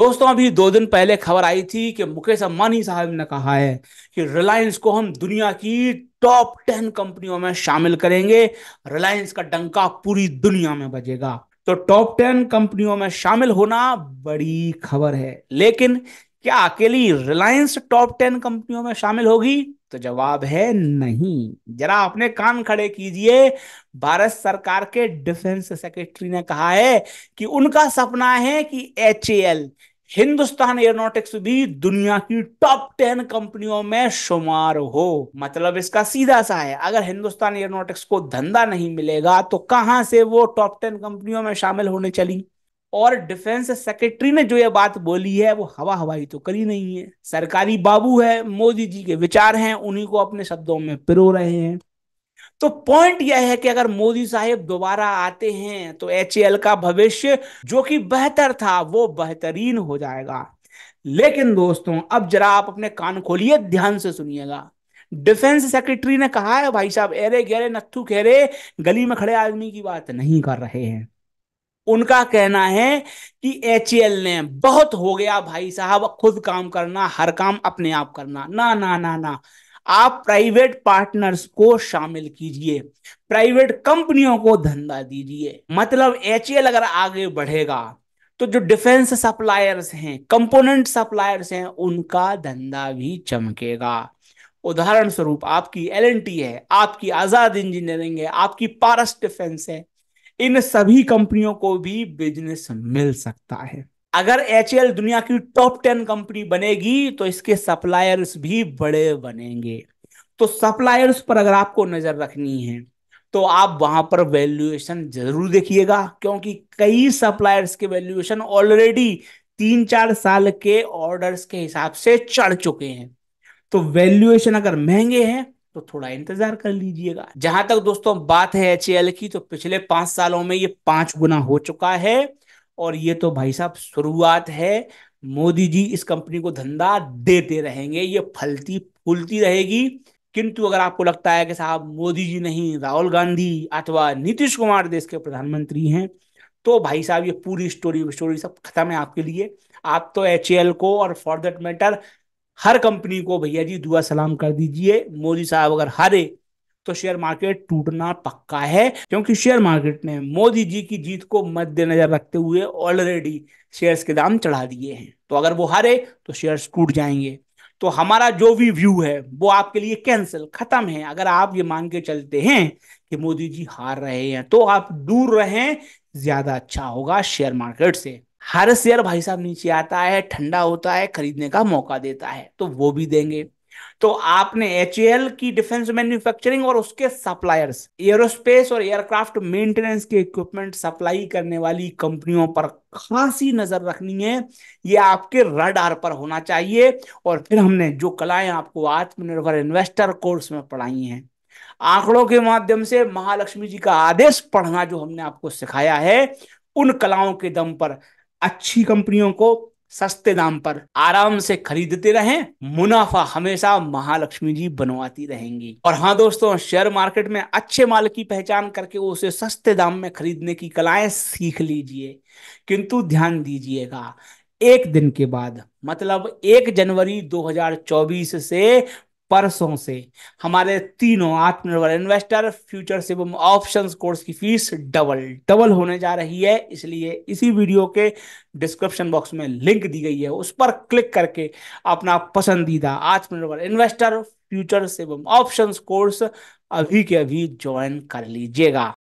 दोस्तों अभी दो दिन पहले खबर आई थी कि मुकेश अंबानी साहब ने कहा है कि रिलायंस को हम दुनिया की टॉप टेन कंपनियों में शामिल करेंगे रिलायंस का डंका पूरी दुनिया में बजेगा तो टॉप टेन कंपनियों में शामिल होना बड़ी खबर है लेकिन क्या अकेली रिलायंस टॉप टेन कंपनियों में शामिल होगी तो जवाब है नहीं जरा अपने कान खड़े कीजिए भारत सरकार के डिफेंस सेक्रेटरी ने कहा है कि उनका सपना है कि एच हिंदुस्तान एयरोनॉटिक्स भी दुनिया की टॉप टेन कंपनियों में शुमार हो मतलब इसका सीधा सा है अगर हिंदुस्तान एयरोनॉटिक्स को धंधा नहीं मिलेगा तो कहां से वो टॉप टेन कंपनियों में शामिल होने चली और डिफेंस सेक्रेटरी ने जो ये बात बोली है वो हवा हवाई तो करी नहीं है सरकारी बाबू है मोदी जी के विचार हैं उन्हीं को अपने शब्दों में पिरो रहे हैं तो पॉइंट यह है कि अगर मोदी साहेब दोबारा आते हैं तो एच का भविष्य जो कि बेहतर था वो बेहतरीन हो जाएगा लेकिन दोस्तों अब जरा आप अपने कान खोलिए ध्यान से सुनिएगा डिफेंस सेक्रेटरी ने कहा है भाई साहब एरे गहरे नथु खेरे गली में खड़े आदमी की बात नहीं कर रहे हैं उनका कहना है कि एच e ने बहुत हो गया भाई साहब खुद काम करना हर काम अपने आप करना ना ना ना ना आप प्राइवेट पार्टनर्स को शामिल कीजिए प्राइवेट कंपनियों को धंधा दीजिए मतलब एच e अगर आगे बढ़ेगा तो जो डिफेंस सप्लायर्स हैं कंपोनेंट सप्लायर्स हैं उनका धंधा भी चमकेगा उदाहरण स्वरूप आपकी एल है आपकी आजाद इंजीनियरिंग है आपकी पारस डिफेंस है इन सभी कंपनियों को भी बिजनेस मिल सकता है अगर एच दुनिया की टॉप टेन कंपनी बनेगी तो इसके सप्लायर्स भी बड़े बनेंगे तो सप्लायर्स पर अगर आपको नजर रखनी है तो आप वहां पर वैल्यूएशन जरूर देखिएगा क्योंकि कई सप्लायर्स के वैल्यूएशन ऑलरेडी तीन चार साल के ऑर्डर्स के हिसाब से चढ़ चुके हैं तो वैल्यूएशन अगर महंगे हैं तो थोड़ा इंतजार कर लीजिएगा जहां तक दोस्तों बात है एच की तो पिछले पांच सालों में ये पांच गुना हो चुका है और ये तो भाई साहब शुरुआत है मोदी जी इस कंपनी को धंधा देते रहेंगे ये फलती फूलती रहेगी किंतु अगर आपको लगता है कि साहब मोदी जी नहीं राहुल गांधी अथवा नीतीश कुमार देश के प्रधानमंत्री हैं तो भाई साहब ये पूरी स्टोरी स्टोरी सब खत्म है आपके लिए आप तो एच को और फॉर दैट मैटर हर कंपनी को भैया जी दुआ सलाम कर दीजिए मोदी साहब अगर हारे तो शेयर मार्केट टूटना पक्का है क्योंकि शेयर मार्केट ने मोदी जी की जीत को मद्देनजर रखते हुए ऑलरेडी शेयर्स के दाम चढ़ा दिए हैं तो अगर वो हारे तो शेयर्स टूट जाएंगे तो हमारा जो भी व्यू है वो आपके लिए कैंसिल खत्म है अगर आप ये मान के चलते हैं कि मोदी जी हार रहे हैं तो आप दूर रहें ज्यादा अच्छा होगा शेयर मार्केट से हर शेयर भाई साहब नीचे आता है ठंडा होता है खरीदने का मौका देता है तो वो भी देंगे तो आपने एच की डिफेंस मैन्युफैक्चरिंग और उसके सप्लायर्स एयरोस्पेस और एयरक्राफ्ट मेंटेनेंस के इक्विपमेंट सप्लाई करने वाली कंपनियों पर खासी नजर रखनी है ये आपके रडार पर होना चाहिए और फिर हमने जो कलाएं आपको आत्मनिर्भर इन्वेस्टर कोर्स में पढ़ाई हैं आंकड़ों के माध्यम से महालक्ष्मी जी का आदेश पढ़ना जो हमने आपको सिखाया है उन कलाओं के दम पर अच्छी कंपनियों को सस्ते दाम पर आराम से खरीदते रहें मुनाफा हमेशा महालक्ष्मी जी बनवाती रहेंगी और हाँ दोस्तों शेयर मार्केट में अच्छे माल की पहचान करके उसे सस्ते दाम में खरीदने की कलाएं सीख लीजिए किंतु ध्यान दीजिएगा एक दिन के बाद मतलब एक जनवरी 2024 से परसों से हमारे तीनों आत्मनिर्भर इन्वेस्टर फ्यूचर्स एवं ऑप्शंस कोर्स की फीस डबल डबल होने जा रही है इसलिए इसी वीडियो के डिस्क्रिप्शन बॉक्स में लिंक दी गई है उस पर क्लिक करके अपना पसंदीदा आत्मनिर्भर इन्वेस्टर फ्यूचर्स एवं ऑप्शंस कोर्स अभी के अभी ज्वाइन कर लीजिएगा